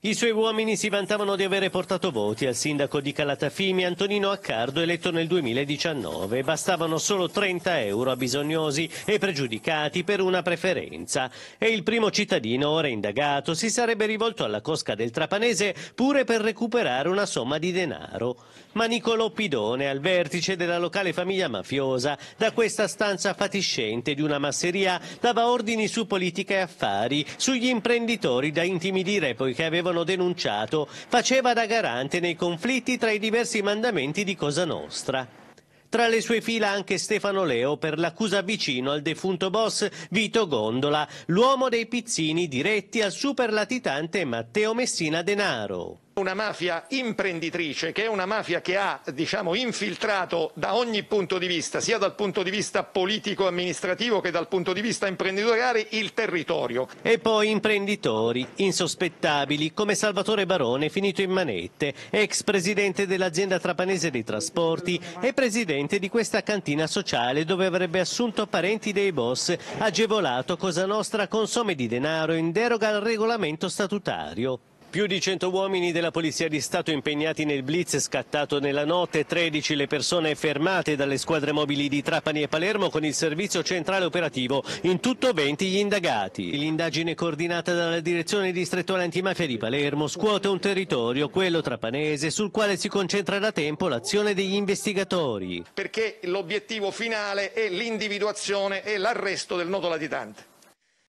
I suoi uomini si vantavano di avere portato voti al sindaco di Calatafimi Antonino Accardo eletto nel 2019. Bastavano solo 30 euro a bisognosi e pregiudicati per una preferenza. E il primo cittadino, ora indagato, si sarebbe rivolto alla cosca del Trapanese pure per recuperare una somma di denaro. Ma Nicolò Pidone, al vertice della locale famiglia mafiosa, da questa stanza fatiscente di una masseria dava ordini su politica e affari, sugli imprenditori da intimidire poiché aveva avevano denunciato, faceva da garante nei conflitti tra i diversi mandamenti di Cosa Nostra. Tra le sue fila anche Stefano Leo per l'accusa vicino al defunto boss Vito Gondola, l'uomo dei pizzini diretti al superlatitante Matteo Messina Denaro una mafia imprenditrice, che è una mafia che ha diciamo, infiltrato da ogni punto di vista, sia dal punto di vista politico-amministrativo che dal punto di vista imprenditoriale, il territorio. E poi imprenditori insospettabili come Salvatore Barone, finito in manette, ex presidente dell'azienda trapanese dei trasporti e presidente di questa cantina sociale dove avrebbe assunto parenti dei boss, agevolato Cosa Nostra con somme di denaro in deroga al regolamento statutario. Più di 100 uomini della Polizia di Stato impegnati nel blitz scattato nella notte, 13 le persone fermate dalle squadre mobili di Trapani e Palermo con il servizio centrale operativo, in tutto 20 gli indagati. L'indagine coordinata dalla direzione distrettuale antimafia di Palermo scuote un territorio, quello trapanese, sul quale si concentra da tempo l'azione degli investigatori. Perché l'obiettivo finale è l'individuazione e l'arresto del noto latitante.